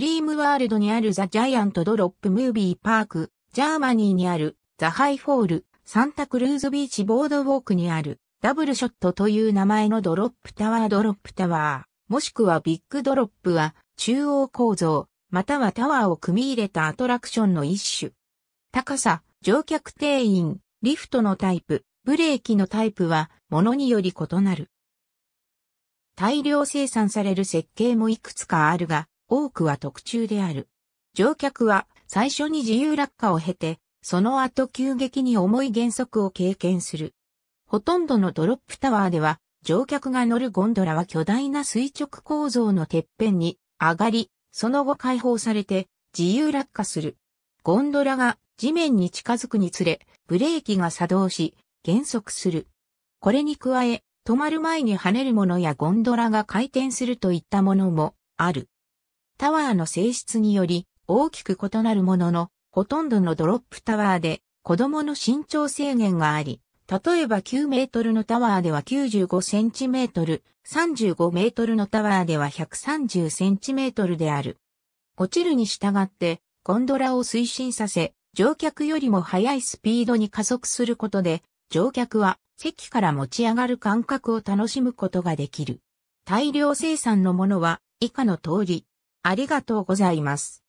ドリームワールドにあるザ・ジャイアント・ドロップ・ムービー・パーク、ジャーマニーにあるザ・ハイ・フォール、サンタクルーズ・ビーチ・ボードウォークにあるダブルショットという名前のドロップタワードロップタワー、もしくはビッグドロップは中央構造、またはタワーを組み入れたアトラクションの一種。高さ、乗客定員、リフトのタイプ、ブレーキのタイプはものにより異なる。大量生産される設計もいくつかあるが、多くは特注である。乗客は最初に自由落下を経て、その後急激に重い減速を経験する。ほとんどのドロップタワーでは、乗客が乗るゴンドラは巨大な垂直構造のてっぺんに上がり、その後解放されて自由落下する。ゴンドラが地面に近づくにつれ、ブレーキが作動し、減速する。これに加え、止まる前に跳ねるものやゴンドラが回転するといったものもある。タワーの性質により大きく異なるものの、ほとんどのドロップタワーで子供の身長制限があり、例えば9メートルのタワーでは95センチメートル、35メートルのタワーでは130センチメートルである。落ちるに従ってゴンドラを推進させ、乗客よりも速いスピードに加速することで、乗客は席から持ち上がる感覚を楽しむことができる。大量生産のものは以下の通り、ありがとうございます。